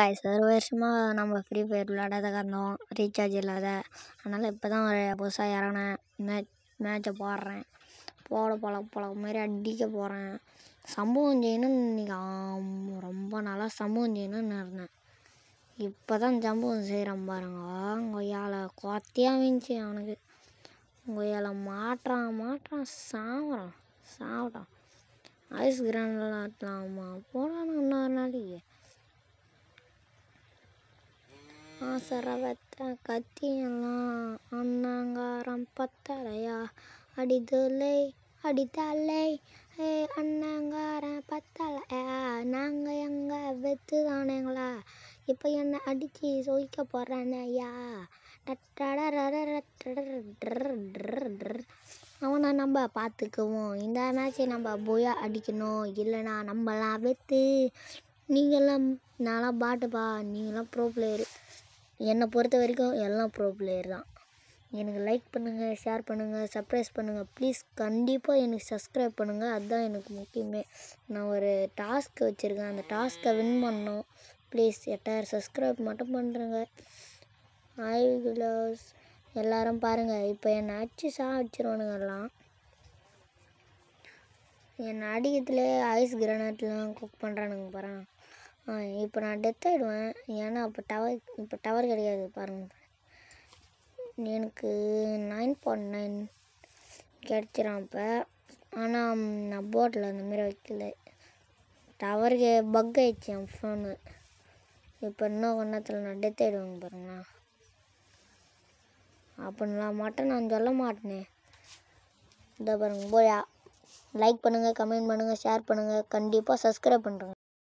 guys ஒரு வருஷமாக நம்ம ஃப்ரீ ஃபயர் விளையாடாத காரணம் ரீசார்ஜ் இல்லாத அதனால் இப்போ தான் ஒரு புதுசாக இறங்கினேன் மேட்ச் மேட்ச்சை போடுறேன் போட போல போல மாதிரி அடிக்க போகிறேன் சம்பவம் செய்யணும்னு இன்னைக்கு ரொம்ப நாளாக சம்பவம் செய்யணும்னு இருந்தேன் இப்போ தான் சம்பவம் செய்கிறேன் பாருங்க கொய்யால கொத்தையாக இருந்துச்சு அவனுக்கு கொய்யால மாற்றான் மாற்றான் சாப்பிட்றான் சாப்பிட்டான் ஐஸ் கிராண்டில் ஆட்டலாம் போடான்னு இன்னொரு நாளைக்கு ಸರವತ್ತ கத்தியெல்லாம் ಅನ್ನಂಗ ರಂಪತ್ತಲಯ அடிதுலை அடித்தாலே ஏ அண்ணங்கார பத்தலை நாங்கள் எங்கே வெத்து தானேங்களா இப்போ என்னை அடித்து சோதிக்க போகிறானே ஐயா அவனை நம்ம பார்த்துக்குவோம் இந்த மேட்ச்சை நம்ம போயா அடிக்கணும் இல்லைனா நம்மளாம் வெத்து நீங்களாம் நான்லாம் பாட்டுப்பா நீங்களாம் ப்ரோ பிளேயரு என்னை பொறுத்த வரைக்கும் எல்லாம் ப்ரோ பிளேயர் தான் எனக்கு லைக் பண்ணுங்கள் ஷேர் பண்ணுங்கள் சப்ரைஸ் பண்ணுங்கள் ப்ளீஸ் கண்டிப்பாக எனக்கு சப்ஸ்கிரைப் பண்ணுங்கள் அதுதான் எனக்கு முக்கியமே நான் ஒரு டாஸ்க் வச்சுருக்கேன் அந்த டாஸ்க்கை வின் பண்ணோம் ப்ளீஸ் எட்டாயிரம் சப்ஸ்கிரைப் மட்டும் பண்ணுறேங்க ஐ கிளவுஸ் எல்லாரும் பாருங்கள் இப்போ என்னை அடிச்சு சா அடிச்சிருவானுங்க எல்லாம் என்னை அடிக்கிறதுலே ஐஸ் கிரானட்லாம் குக் பண்ணுறானுங்க பாருங்க இப்போ நான் டெத் ஆகிடுவேன் ஏன்னா அப்போ டவர் இப்போ டவர் கிடையாது பாருங்கள் எனக்கு நைன் பாயிண்ட் நைன் கிடச்சிரும் அப்போ ஆனால் நான் போட்டில் அந்த மாதிரி வைக்கல டவருக்கு பக் ஆயிடுச்சு என் ஃபோனு இப்போ இன்னும் ஒன்றத்தில் நான் டெத் ஆகிடுவேங்க பாருங்களா அப்படின்னா மாட்டேன் நான் சொல்ல மாட்டேனே இந்த பாருங்க போயா லைக் பண்ணுங்கள் கமெண்ட் பண்ணுங்கள் ஷேர் பண்ணுங்கள் கண்டிப்பாக சப்ஸ்கிரைப் பண்ணுறேங்க